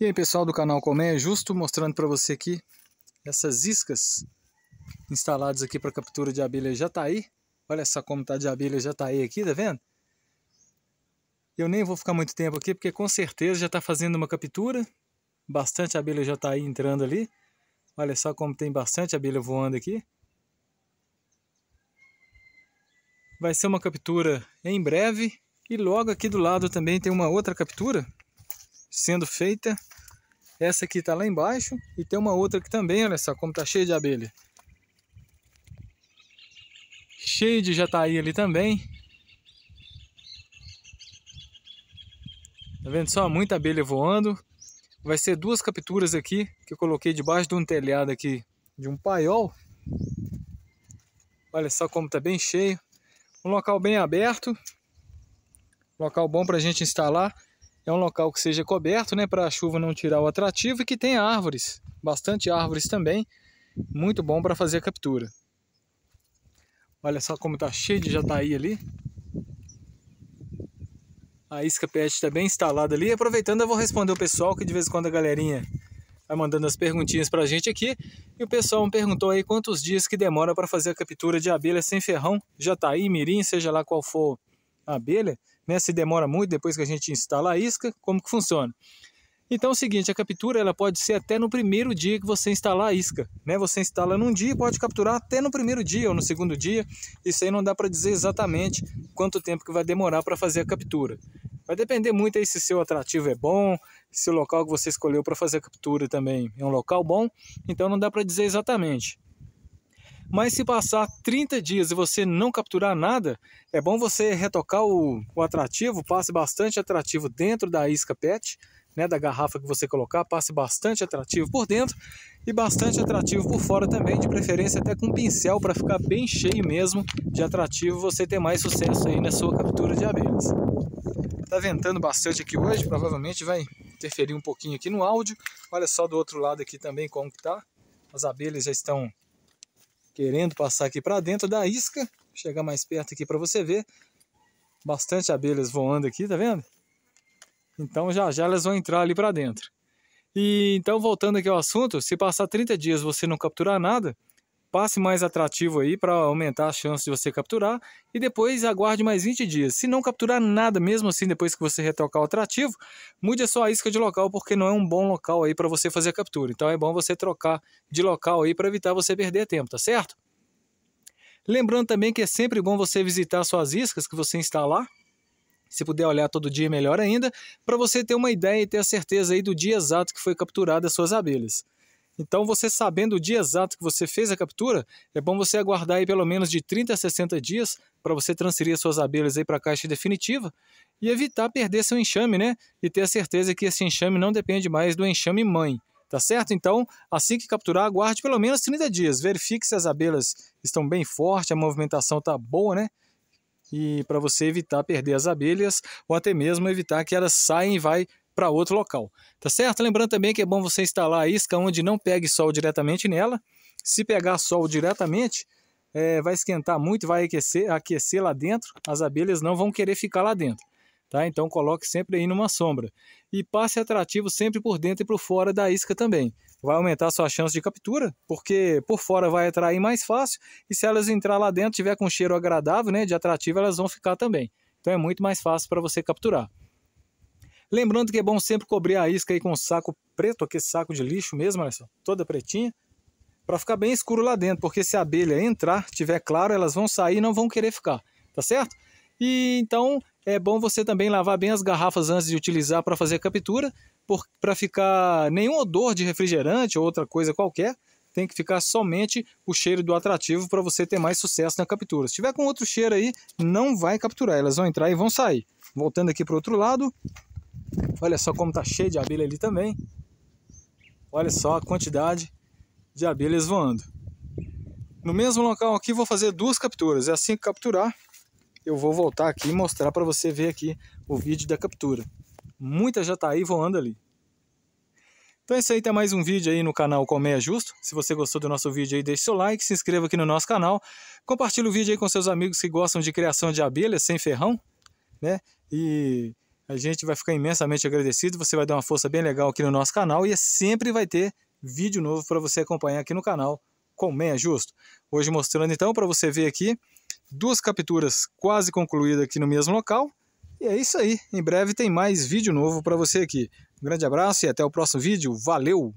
E aí pessoal do canal Comé, é justo mostrando para você aqui essas iscas instaladas aqui para captura de abelha jataí. Tá Olha só como tá de abelha jataí tá aqui, tá vendo? Eu nem vou ficar muito tempo aqui porque com certeza já está fazendo uma captura. Bastante abelha jataí tá entrando ali. Olha só como tem bastante abelha voando aqui. Vai ser uma captura em breve. E logo aqui do lado também tem uma outra captura sendo feita. Essa aqui está lá embaixo e tem uma outra aqui também, olha só como está cheio de abelha. Cheio de jataí ali também. Tá vendo só? Muita abelha voando. Vai ser duas capturas aqui que eu coloquei debaixo de um telhado aqui de um paiol. Olha só como está bem cheio. Um local bem aberto. Local bom para a gente instalar é um local que seja coberto, né, para a chuva não tirar o atrativo e que tenha árvores, bastante árvores também, muito bom para fazer a captura. Olha só como está cheio de jataí ali. A isca pet está bem instalada ali. Aproveitando, eu vou responder o pessoal, que de vez em quando a galerinha vai tá mandando as perguntinhas para a gente aqui. E o pessoal me perguntou aí quantos dias que demora para fazer a captura de abelha sem ferrão, jataí, mirim, seja lá qual for a abelha né? Se demora muito depois que a gente instala a isca, como que funciona? Então é o seguinte, a captura ela pode ser até no primeiro dia que você instalar a isca, né? Você instala num dia e pode capturar até no primeiro dia ou no segundo dia. Isso aí não dá para dizer exatamente quanto tempo que vai demorar para fazer a captura. Vai depender muito aí se seu atrativo é bom, se o local que você escolheu para fazer a captura também é um local bom, então não dá para dizer exatamente. Mas se passar 30 dias e você não capturar nada, é bom você retocar o, o atrativo, passe bastante atrativo dentro da isca PET, né, da garrafa que você colocar, passe bastante atrativo por dentro e bastante atrativo por fora também, de preferência até com pincel para ficar bem cheio mesmo de atrativo, você ter mais sucesso aí na sua captura de abelhas. Tá ventando bastante aqui hoje, provavelmente vai interferir um pouquinho aqui no áudio. Olha só do outro lado aqui também como que tá. As abelhas já estão querendo passar aqui para dentro da isca. Vou chegar mais perto aqui para você ver. Bastante abelhas voando aqui, tá vendo? Então já já elas vão entrar ali para dentro. E então voltando aqui ao assunto, se passar 30 dias você não capturar nada, passe mais atrativo aí para aumentar a chance de você capturar e depois aguarde mais 20 dias. Se não capturar nada mesmo assim depois que você retocar o atrativo, mude a sua isca de local porque não é um bom local aí para você fazer a captura. Então é bom você trocar de local aí para evitar você perder tempo, tá certo? Lembrando também que é sempre bom você visitar suas iscas que você instalar. Se puder olhar todo dia, melhor ainda, para você ter uma ideia e ter a certeza aí do dia exato que foi capturada as suas abelhas. Então, você sabendo o dia exato que você fez a captura, é bom você aguardar aí pelo menos de 30 a 60 dias para você transferir as suas abelhas aí para a caixa definitiva e evitar perder seu enxame, né? E ter a certeza que esse enxame não depende mais do enxame mãe. Tá certo? Então, assim que capturar, aguarde pelo menos 30 dias. Verifique se as abelhas estão bem fortes, a movimentação está boa, né? E para você evitar perder as abelhas ou até mesmo evitar que elas saiam e vai para outro local, tá certo? Lembrando também que é bom você instalar a isca onde não pegue sol diretamente nela. Se pegar sol diretamente, é, vai esquentar muito, vai aquecer, aquecer lá dentro, as abelhas não vão querer ficar lá dentro. Tá? Então coloque sempre aí numa sombra. E passe atrativo sempre por dentro e por fora da isca também. Vai aumentar sua chance de captura, porque por fora vai atrair mais fácil, e se elas entrar lá dentro, tiver com cheiro agradável, né, de atrativo, elas vão ficar também. Então é muito mais fácil para você capturar. Lembrando que é bom sempre cobrir a isca aí com um saco preto, aquele saco de lixo mesmo, olha só, toda pretinha, para ficar bem escuro lá dentro, porque se a abelha entrar, tiver claro, elas vão sair e não vão querer ficar, tá certo? E então é bom você também lavar bem as garrafas antes de utilizar para fazer a captura, para ficar nenhum odor de refrigerante ou outra coisa qualquer, tem que ficar somente o cheiro do atrativo para você ter mais sucesso na captura. Se tiver com outro cheiro aí, não vai capturar, elas vão entrar e vão sair. Voltando aqui para o outro lado, Olha só como tá cheio de abelha ali também. Olha só a quantidade de abelhas voando. No mesmo local aqui vou fazer duas capturas. É assim que capturar, eu vou voltar aqui e mostrar para você ver aqui o vídeo da captura. Muita já tá aí voando ali. Então é isso aí, tem mais um vídeo aí no canal Colmeia Justo. Se você gostou do nosso vídeo aí, deixe seu like, se inscreva aqui no nosso canal. Compartilhe o vídeo aí com seus amigos que gostam de criação de abelhas sem ferrão, né? E a gente vai ficar imensamente agradecido. Você vai dar uma força bem legal aqui no nosso canal e é sempre vai ter vídeo novo para você acompanhar aqui no canal com Meia Justo. Hoje mostrando então para você ver aqui duas capturas quase concluídas aqui no mesmo local. E é isso aí. Em breve tem mais vídeo novo para você aqui. Um grande abraço e até o próximo vídeo. Valeu!